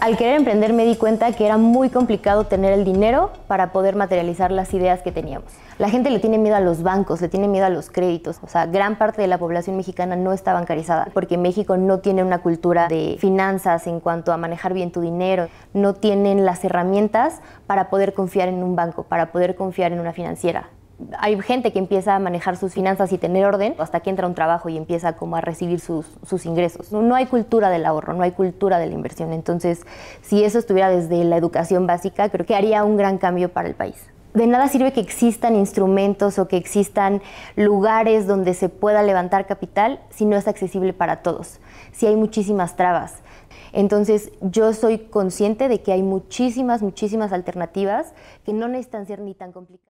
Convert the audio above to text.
Al querer emprender me di cuenta que era muy complicado tener el dinero para poder materializar las ideas que teníamos. La gente le tiene miedo a los bancos, le tiene miedo a los créditos. O sea, gran parte de la población mexicana no está bancarizada porque México no tiene una cultura de finanzas en cuanto a manejar bien tu dinero. No tienen las herramientas para poder confiar en un banco, para poder confiar en una financiera hay gente que empieza a manejar sus finanzas y tener orden hasta que entra a un trabajo y empieza como a recibir sus, ingresos. No, no, hay cultura del ahorro, no hay cultura de la inversión. Entonces, si eso estuviera desde la educación básica, creo que haría un gran cambio para el país. De nada sirve que existan instrumentos o que existan lugares donde se pueda levantar capital si no es accesible para todos, si hay muchísimas trabas. Entonces, yo soy consciente de que hay muchísimas, muchísimas alternativas que no necesitan ser ni tan complicadas.